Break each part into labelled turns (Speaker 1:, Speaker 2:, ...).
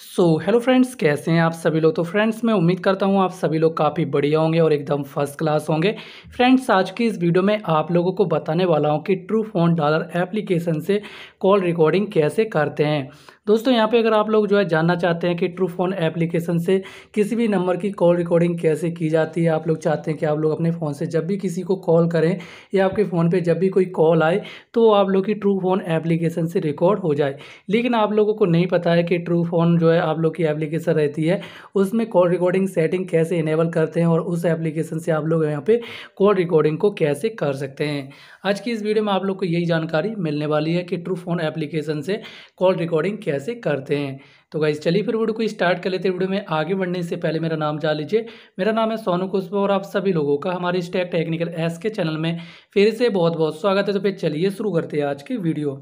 Speaker 1: so hello friends कैसे हैं आप सभी लोग तो फ्रेंड्स मैं उम्मीद करता हूं आप सभी लोग काफ़ी बढ़िया होंगे और एकदम फर्स्ट क्लास होंगे फ्रेंड्स आज की इस वीडियो में आप लोगों को बताने वाला हूं कि ट्रू फोन डॉलर एप्लीकेशन से कॉल रिकॉर्डिंग कैसे करते हैं दोस्तों यहाँ पे अगर आप लोग जो है जानना चाहते हैं कि ट्रू फोन एप्लीकेशन से किसी भी नंबर की कॉल रिकॉर्डिंग कैसे की जाती है आप लोग चाहते हैं कि आप लोग अपने फ़ोन से जब भी किसी को कॉल करें या आपके फ़ोन पर जब भी कोई कॉल आए तो आप लोग की ट्रू फोन एप्लीकेशन से रिकॉर्ड हो जाए लेकिन आप लोगों को नहीं पता है कि ट्रू फोन जो है आप लोग की एप्लीकेशन रहती है उसमें कॉल रिकॉर्डिंग सेटिंग कैसे इनेबल करते हैं और उस एप्लीकेशन से आप लोग यहाँ पे कॉल रिकॉर्डिंग को कैसे कर सकते हैं आज की इस वीडियो में आप लोग को यही जानकारी मिलने वाली है कि ट्रू फोन एप्लीकेशन से कॉल रिकॉर्डिंग कैसे करते हैं तो गाइज चलिए फिर वीडियो को स्टार्ट कर लेते हैं वीडियो में आगे बढ़ने से पहले मेरा नाम जान लीजिए मेरा नाम है सोनू कुशवा और आप सभी लोगों का हमारे स्टेक टेक्निकल एस के चैनल में फिर से बहुत बहुत स्वागत है तो फिर चलिए शुरू करते हैं आज की video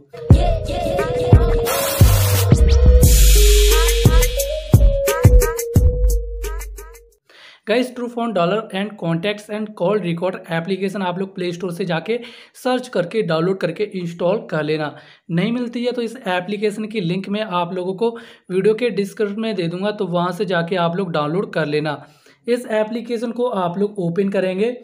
Speaker 1: guys True Phone Dialer and contacts and call record application आप लोग प्ले स्टोर से जाके सर्च करके डाउनलोड करके इंस्टॉल कर लेना नहीं मिलती है तो इस एप्लीकेशन की लिंक मैं आप लोगों को वीडियो के डिस्क्रिप्शन में दे दूंगा तो वहाँ से जाके आप लोग डाउनलोड कर लेना इस एप्लीकेशन को आप लोग ओपन करेंगे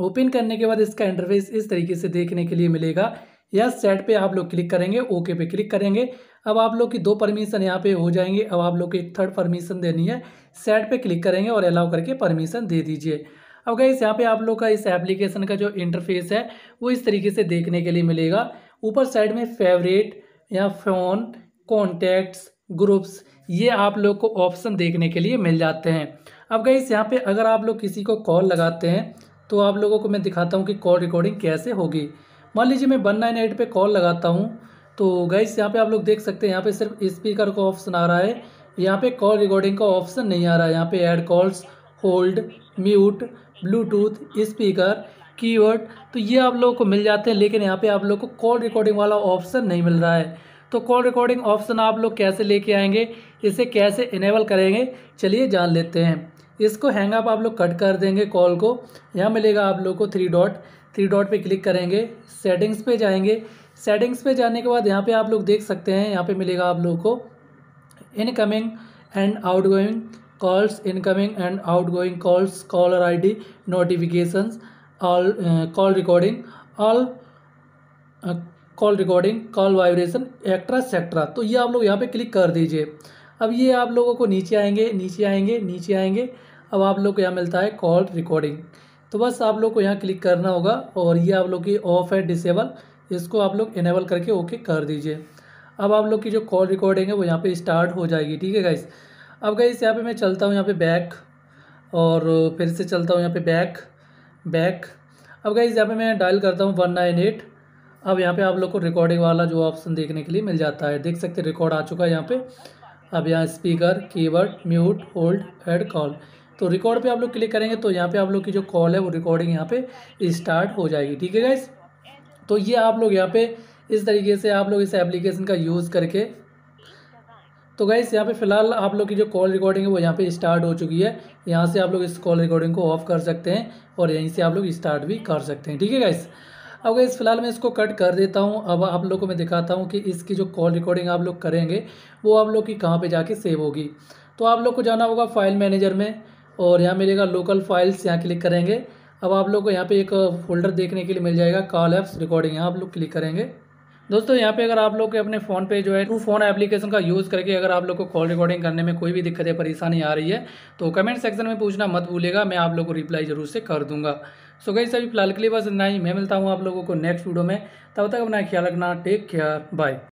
Speaker 1: ओपन करने के बाद इसका इंटरफेस इस तरीके से देखने के लिए मिलेगा या सेट पे आप लोग क्लिक करेंगे ओके पे क्लिक करेंगे अब आप लोग की दो परमिशन यहाँ पे हो जाएंगे अब आप लोग को एक थर्ड परमिशन देनी है सेट पे क्लिक करेंगे और अलाउ करके परमिशन दे दीजिए अब गई यहाँ पे आप लोग का इस एप्लीकेशन का जो इंटरफेस है वो इस तरीके से देखने के लिए मिलेगा ऊपर साइड में फेवरेट या फ़ोन कॉन्टैक्ट्स ग्रुप्स ये आप लोग को ऑप्शन देखने के लिए मिल जाते हैं अब गई इस यहाँ पर अगर आप लोग किसी को कॉल लगाते हैं तो आप लोगों को मैं दिखाता हूँ कि कॉल रिकॉर्डिंग कैसे होगी मान लीजिए मैं वन नाइन एट पर कॉल लगाता हूँ तो गाइस यहाँ पे आप लोग देख सकते हैं यहाँ पे सिर्फ स्पीकर का ऑप्शन आ रहा है यहाँ पे कॉल रिकॉर्डिंग का ऑप्शन नहीं आ रहा है यहाँ पे add calls hold mute Bluetooth speaker keyword तो ये आप लोगों को मिल जाते हैं लेकिन यहाँ पे आप लोग को कॉल रिकॉर्डिंग वाला ऑप्शन नहीं मिल रहा है तो कॉल रिकॉर्डिंग ऑप्शन आप लोग कैसे लेके आएंगे इसे कैसे इनेबल करेंगे चलिए जान लेते हैं इसको हैंग अप आप लोग कट कर देंगे कॉल को यहाँ मिलेगा आप लोग को थ्री डॉट थ्री डॉट पे क्लिक करेंगे सेटिंग्स पे जाएंगे सेटिंग्स पे जाने के बाद यहाँ पे आप लोग देख सकते हैं यहाँ पे मिलेगा आप लोग को incoming and outgoing calls incoming and outgoing calls caller ID notifications all call recording all call recording call vibration extra सेक्ट्रा तो ये आप लोग यहाँ पे क्लिक कर दीजिए अब ये आप लोगों को नीचे आएंगे नीचे आएंगे नीचे आएंगे अब आप लोग को यहाँ मिलता है कॉल रिकॉर्डिंग तो बस आप लोग को यहाँ क्लिक करना होगा और ये आप लोग की ऑफ है डिसेबल इसको आप लोग इनेबल करके ओके कर दीजिए अब आप लोग की जो कॉल रिकॉर्डिंग है वो यहाँ पे स्टार्ट हो जाएगी ठीक है गाइस अब गाइस यहाँ पे मैं चलता हूँ यहाँ पे बैक और फिर से चलता हूँ यहाँ पे बैक बैक अब गाइस यहाँ पे मैं डायल करता हूँ वन नाइन एट अब यहाँ पे आप लोग को रिकॉर्डिंग वाला जो ऑप्शन देखने के लिए मिल जाता है देख सकते रिकॉर्ड आ चुका है यहाँ पर अब यहाँ speaker keyword mute hold add call तो रिकॉर्ड पे आप लोग क्लिक करेंगे तो यहाँ पे आप लोग की जो कॉल है वो रिकॉर्डिंग यहाँ पे स्टार्ट हो जाएगी ठीक है गाइज़ तो ये आप लोग यहाँ पे इस तरीके से आप लोग इस एप्लीकेशन का यूज़ करके तो गाइस यहाँ पे फिलहाल आप लोग की जो कॉल रिकॉर्डिंग है वो यहाँ पे स्टार्ट हो चुकी है यहाँ से आप लोग इस कॉल रिकॉर्डिंग को ऑफ कर सकते हैं और यहीं से आप लोग स्टार्ट भी कर सकते हैं ठीक है गाइस अब गाइस फिलहाल मैं इसको कट कर देता हूँ अब आप लोग को मैं दिखाता हूँ कि इसकी जो कॉल रिकॉर्डिंग आप लोग करेंगे वो आप लोग की कहाँ पर जाके सेव होगी तो आप लोग को जाना होगा फाइल मैनेजर में और यहाँ मिलेगा लोकल फाइल्स यहाँ क्लिक करेंगे अब आप लोग को यहाँ पे एक फोल्डर देखने के लिए मिल जाएगा कॉल ऐप्स रिकॉर्डिंग यहाँ आप लोग क्लिक करेंगे दोस्तों यहाँ पे अगर आप लोग के अपने फ़ोन पे जो है टू फोन एप्लीकेशन का यूज़ करके अगर आप लोग को कॉल रिकॉर्डिंग करने में कोई भी दिक्कत या परेशानी आ रही है तो कमेंट सेक्शन में पूछना मत भूलेगा मैं आप लोग को रिप्लाई जरूर से कर दूंगा सो गई सभी फिलहाल के लिए बस इतना ही मैं मिलता हूँ आप लोगों को नेक्स्ट वीडियो में तब तक अपना ख्याल रखना टेक केयर बाय